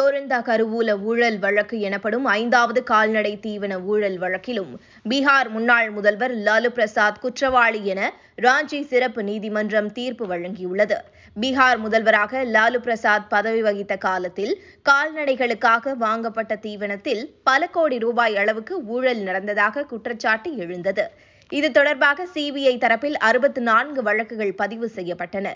தோரந்தா கருவூல ஊழல் வழக்கு எனப்படும் ஐந்தாவது கால்நடை தீவன ஊழல் வழக்கிலும் பீகார் முன்னாள் முதல்வர் லாலு பிரசாத் குற்றவாளி என ராஞ்சி சிறப்பு நீதிமன்றம் தீர்ப்பு வழங்கியுள்ளது பீகார் முதல்வராக லாலு பிரசாத் பதவி வகித்த காலத்தில் கால்நடைகளுக்காக வாங்கப்பட்ட தீவனத்தில் பல கோடி ரூபாய் அளவுக்கு ஊழல் நடந்ததாக குற்றச்சாட்டு எழுந்தது இது தொடர்பாக சிபிஐ தரப்பில் அறுபத்தி நான்கு வழக்குகள் பதிவு செய்யப்பட்டன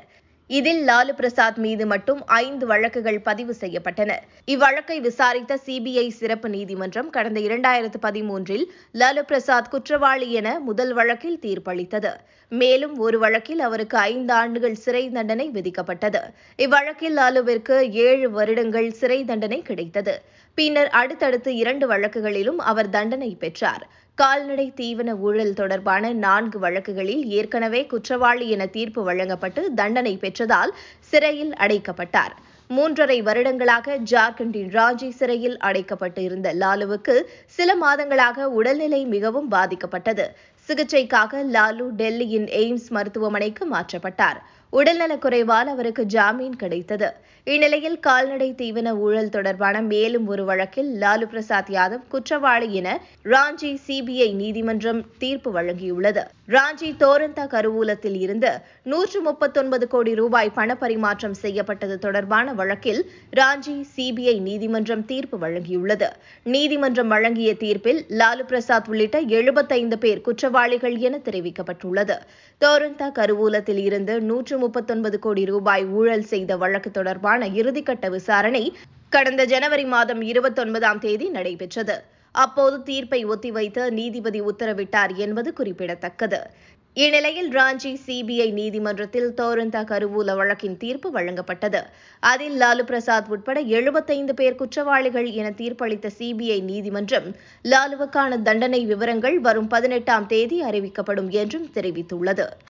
இதில் லாலு பிரசாத் மீது மட்டும் ஐந்து வழக்குகள் பதிவு செய்யப்பட்டன இவ்வழக்கை விசாரித்த சிபிஐ சிறப்பு நீதிமன்றம் கடந்த இரண்டாயிரத்து பதிமூன்றில் லாலு பிரசாத் குற்றவாளி என முதல் வழக்கில் தீர்ப்பளித்தது மேலும் ஒரு வழக்கில் அவருக்கு ஐந்து ஆண்டுகள் சிறை தண்டனை விதிக்கப்பட்டது இவ்வழக்கில் லாலுவிற்கு ஏழு வருடங்கள் சிறை தண்டனை கிடைத்தது பின்னர் அடுத்தடுத்து இரண்டு வழக்குகளிலும் அவர் தண்டனை பெற்றார் கால்நடை தீவன ஊழல் தொடர்பான நான்கு வழக்குகளில் ஏற்கனவே குற்றவாளி என தீர்ப்பு வழங்கப்பட்டு தண்டனை பெற்றதால் சிறையில் அடைக்கப்பட்டார் மூன்றரை வருடங்களாக ஜார்க்கண்டின் ராஞ்சி சிறையில் அடைக்கப்பட்டு இருந்த லாலுவுக்கு சில மாதங்களாக உடல்நிலை மிகவும் பாதிக்கப்பட்டது சிகிச்சைக்காக லாலு டெல்லியின் எய்ம்ஸ் மருத்துவமனைக்கு மாற்றப்பட்டார் உடல்நலக் குறைவால் அவருக்கு ஜாமீன் கிடைத்தது இந்நிலையில் கால்நடை தீவன ஊழல் தொடர்பான மேலும் ஒரு வழக்கில் லாலு பிரசாத் யாதவ் குற்றவாளி என ராஞ்சி சிபிஐ நீதிமன்றம் தீர்ப்பு வழங்கியுள்ளது ராஞ்சி தோரந்தா கருவூலத்தில் இருந்து நூற்று முப்பத்தொன்பது கோடி ரூபாய் பணப்பரிமாற்றம் செய்யப்பட்டது தொடர்பான வழக்கில் ராஞ்சி சிபிஐ நீதிமன்றம் தீர்ப்பு வழங்கியுள்ளது நீதிமன்றம் வழங்கிய தீர்ப்பில் லாலு பிரசாத் உள்ளிட்ட எழுபத்தைந்து பேர் குற்றவாளி குற்றவாளிகள் என தெரிவிக்கப்பட்டுள்ளது தோரந்தா கருவூலத்தில் இருந்து நூற்று முப்பத்தொன்பது கோடி ரூபாய் ஊழல் செய்த வழக்கு தொடர்பான இறுதிக்கட்ட விசாரணை கடந்த ஜனவரி மாதம் இருபத்தொன்பதாம் தேதி நடைபெற்றது அப்போது தீர்ப்பை ஒத்திவைத்து நீதிபதி உத்தரவிட்டார் என்பது குறிப்பிடத்தக்கது இந்நிலையில் ராஞ்சி சிபிஐ நீதிமன்றத்தில் தோரந்தா கருவூல வழக்கின் தீர்ப்பு வழங்கப்பட்டது அதில் லாலு பிரசாத் உட்பட எழுபத்தைந்து பேர் குற்றவாளிகள் என தீர்ப்பளித்த சிபிஐ நீதிமன்றம் லாலுவுக்கான தண்டனை விவரங்கள் வரும் பதினெட்டாம் தேதி அறிவிக்கப்படும் என்றும் தெரிவித்துள்ளது